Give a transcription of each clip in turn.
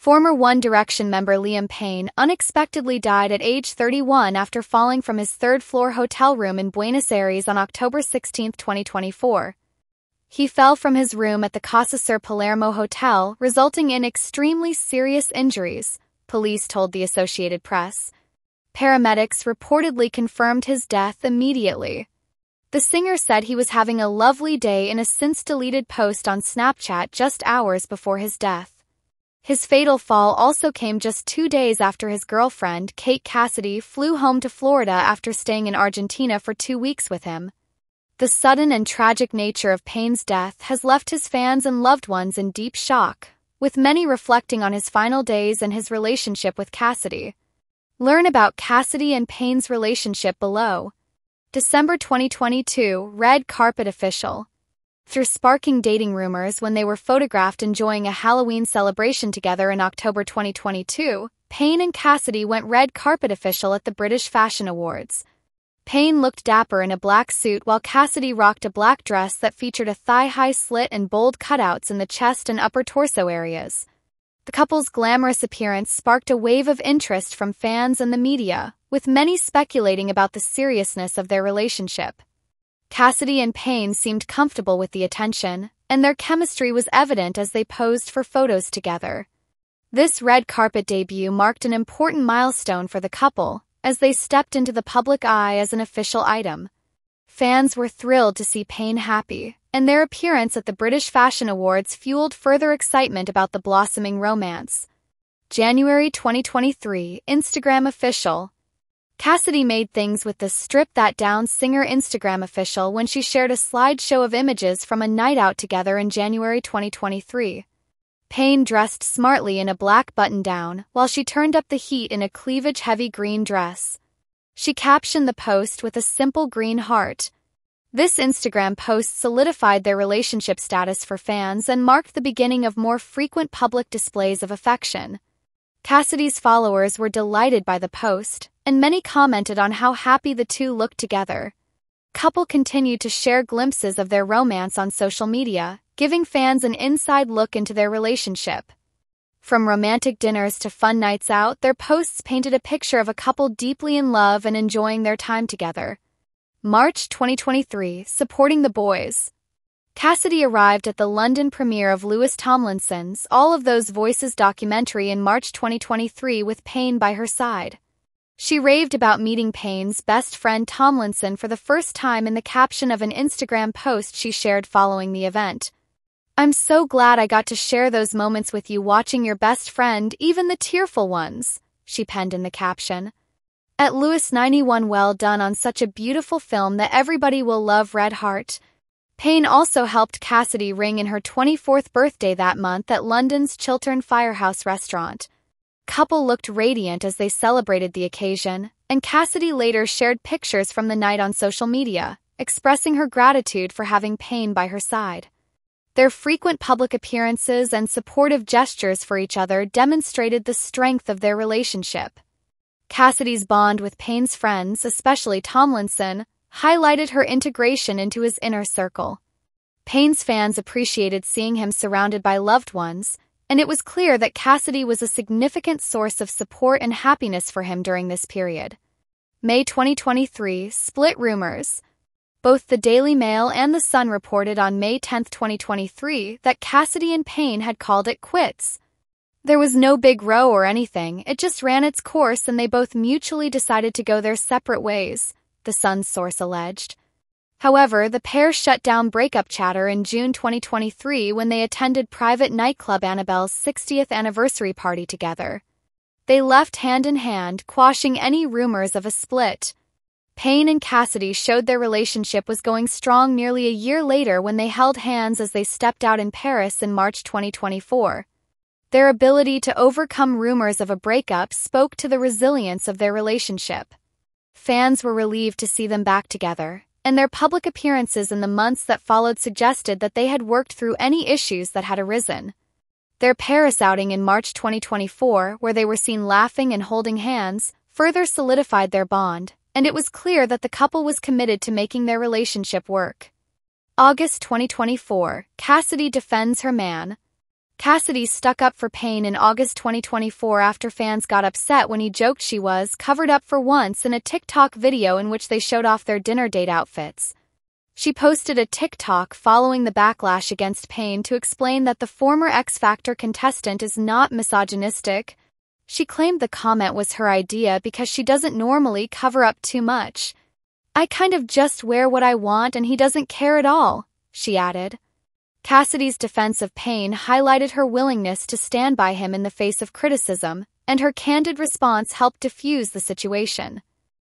Former One Direction member Liam Payne unexpectedly died at age 31 after falling from his third floor hotel room in Buenos Aires on October 16, 2024. He fell from his room at the Casa Sur Palermo Hotel, resulting in extremely serious injuries, police told the Associated Press. Paramedics reportedly confirmed his death immediately. The singer said he was having a lovely day in a since deleted post on Snapchat just hours before his death. His fatal fall also came just two days after his girlfriend, Kate Cassidy, flew home to Florida after staying in Argentina for two weeks with him. The sudden and tragic nature of Payne's death has left his fans and loved ones in deep shock, with many reflecting on his final days and his relationship with Cassidy. Learn about Cassidy and Payne's relationship below. December 2022 Red Carpet Official through sparking dating rumors when they were photographed enjoying a Halloween celebration together in October 2022, Payne and Cassidy went red carpet official at the British Fashion Awards. Payne looked dapper in a black suit while Cassidy rocked a black dress that featured a thigh high slit and bold cutouts in the chest and upper torso areas. The couple's glamorous appearance sparked a wave of interest from fans and the media, with many speculating about the seriousness of their relationship. Cassidy and Payne seemed comfortable with the attention, and their chemistry was evident as they posed for photos together. This red carpet debut marked an important milestone for the couple, as they stepped into the public eye as an official item. Fans were thrilled to see Payne happy, and their appearance at the British Fashion Awards fueled further excitement about the blossoming romance. January 2023, Instagram official, Cassidy made things with the Strip That Down singer Instagram official when she shared a slideshow of images from a night out together in January 2023. Payne dressed smartly in a black button down, while she turned up the heat in a cleavage heavy green dress. She captioned the post with a simple green heart. This Instagram post solidified their relationship status for fans and marked the beginning of more frequent public displays of affection. Cassidy's followers were delighted by the post, and many commented on how happy the two looked together. Couple continued to share glimpses of their romance on social media, giving fans an inside look into their relationship. From romantic dinners to fun nights out, their posts painted a picture of a couple deeply in love and enjoying their time together. March 2023, supporting the boys. Cassidy arrived at the London premiere of Lewis Tomlinson's All of Those Voices documentary in March 2023 with Payne by her side. She raved about meeting Payne's best friend Tomlinson for the first time in the caption of an Instagram post she shared following the event. I'm so glad I got to share those moments with you watching your best friend, even the tearful ones, she penned in the caption. At Lewis 91 well done on such a beautiful film that everybody will love Red Heart. Payne also helped Cassidy ring in her 24th birthday that month at London's Chiltern Firehouse restaurant couple looked radiant as they celebrated the occasion, and Cassidy later shared pictures from the night on social media, expressing her gratitude for having Payne by her side. Their frequent public appearances and supportive gestures for each other demonstrated the strength of their relationship. Cassidy's bond with Payne's friends, especially Tomlinson, highlighted her integration into his inner circle. Payne's fans appreciated seeing him surrounded by loved ones, and it was clear that Cassidy was a significant source of support and happiness for him during this period. May 2023 split rumors. Both the Daily Mail and The Sun reported on May 10, 2023, that Cassidy and Payne had called it quits. There was no big row or anything, it just ran its course and they both mutually decided to go their separate ways, The Sun's source alleged. However, the pair shut down breakup chatter in June 2023 when they attended private nightclub Annabelle's 60th anniversary party together. They left hand in hand, quashing any rumors of a split. Payne and Cassidy showed their relationship was going strong nearly a year later when they held hands as they stepped out in Paris in March 2024. Their ability to overcome rumors of a breakup spoke to the resilience of their relationship. Fans were relieved to see them back together and their public appearances in the months that followed suggested that they had worked through any issues that had arisen. Their Paris outing in March 2024, where they were seen laughing and holding hands, further solidified their bond, and it was clear that the couple was committed to making their relationship work. August 2024, Cassidy defends her man, Cassidy stuck up for Payne in August 2024 after fans got upset when he joked she was covered up for once in a TikTok video in which they showed off their dinner date outfits. She posted a TikTok following the backlash against Payne to explain that the former X Factor contestant is not misogynistic. She claimed the comment was her idea because she doesn't normally cover up too much. I kind of just wear what I want and he doesn't care at all, she added. Cassidy's defense of Payne highlighted her willingness to stand by him in the face of criticism, and her candid response helped diffuse the situation.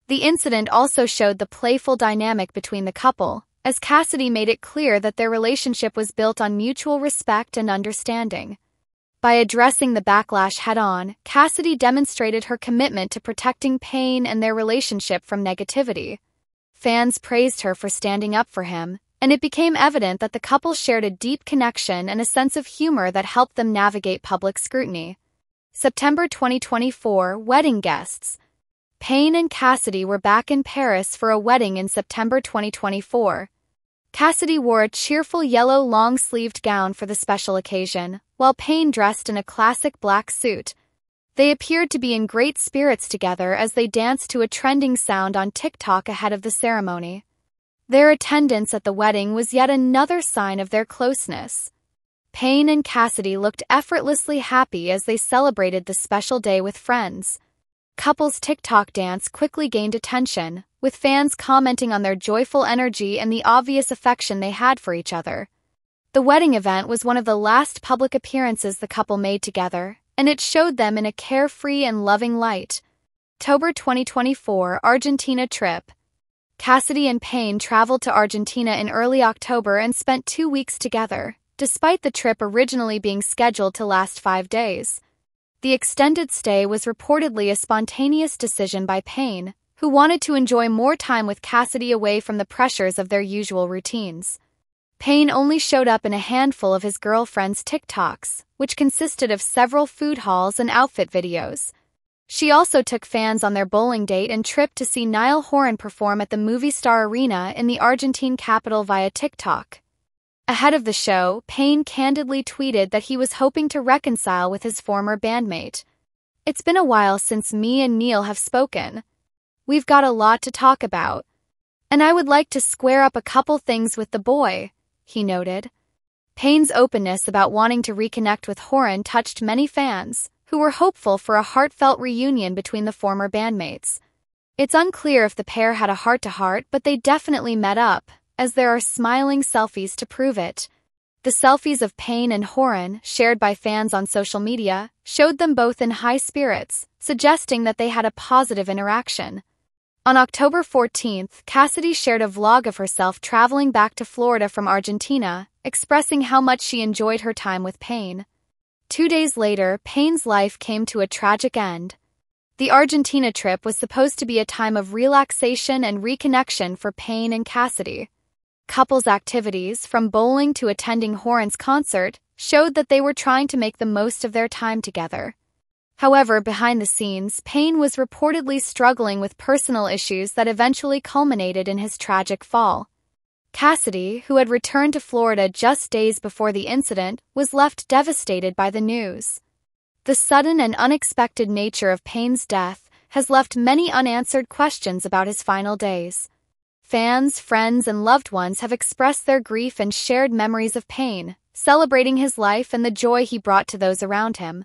The incident also showed the playful dynamic between the couple, as Cassidy made it clear that their relationship was built on mutual respect and understanding. By addressing the backlash head on, Cassidy demonstrated her commitment to protecting Payne and their relationship from negativity. Fans praised her for standing up for him, and it became evident that the couple shared a deep connection and a sense of humor that helped them navigate public scrutiny. September 2024 Wedding Guests Payne and Cassidy were back in Paris for a wedding in September 2024. Cassidy wore a cheerful yellow long sleeved gown for the special occasion, while Payne dressed in a classic black suit. They appeared to be in great spirits together as they danced to a trending sound on TikTok ahead of the ceremony. Their attendance at the wedding was yet another sign of their closeness. Payne and Cassidy looked effortlessly happy as they celebrated the special day with friends. Couple's TikTok dance quickly gained attention, with fans commenting on their joyful energy and the obvious affection they had for each other. The wedding event was one of the last public appearances the couple made together, and it showed them in a carefree and loving light. October 2024 Argentina trip. Cassidy and Payne traveled to Argentina in early October and spent two weeks together, despite the trip originally being scheduled to last five days. The extended stay was reportedly a spontaneous decision by Payne, who wanted to enjoy more time with Cassidy away from the pressures of their usual routines. Payne only showed up in a handful of his girlfriend's TikToks, which consisted of several food hauls and outfit videos. She also took fans on their bowling date and trip to see Niall Horan perform at the Movie Star Arena in the Argentine capital via TikTok. Ahead of the show, Payne candidly tweeted that he was hoping to reconcile with his former bandmate. It's been a while since me and Neil have spoken. We've got a lot to talk about. And I would like to square up a couple things with the boy, he noted. Payne's openness about wanting to reconnect with Horan touched many fans who were hopeful for a heartfelt reunion between the former bandmates. It's unclear if the pair had a heart to heart, but they definitely met up, as there are smiling selfies to prove it. The selfies of Payne and Horan, shared by fans on social media, showed them both in high spirits, suggesting that they had a positive interaction. On October 14th, Cassidy shared a vlog of herself traveling back to Florida from Argentina, expressing how much she enjoyed her time with Payne. Two days later, Payne's life came to a tragic end. The Argentina trip was supposed to be a time of relaxation and reconnection for Payne and Cassidy. Couples' activities, from bowling to attending Horan's concert, showed that they were trying to make the most of their time together. However, behind the scenes, Payne was reportedly struggling with personal issues that eventually culminated in his tragic fall. Cassidy, who had returned to Florida just days before the incident, was left devastated by the news. The sudden and unexpected nature of Payne's death has left many unanswered questions about his final days. Fans, friends, and loved ones have expressed their grief and shared memories of Payne, celebrating his life and the joy he brought to those around him.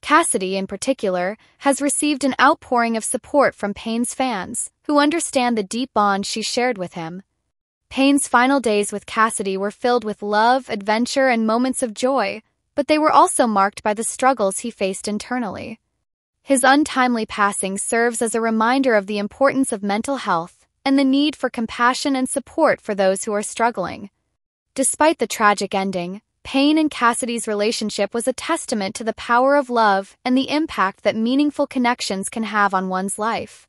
Cassidy, in particular, has received an outpouring of support from Payne's fans, who understand the deep bond she shared with him. Payne's final days with Cassidy were filled with love, adventure, and moments of joy, but they were also marked by the struggles he faced internally. His untimely passing serves as a reminder of the importance of mental health and the need for compassion and support for those who are struggling. Despite the tragic ending, Payne and Cassidy's relationship was a testament to the power of love and the impact that meaningful connections can have on one's life.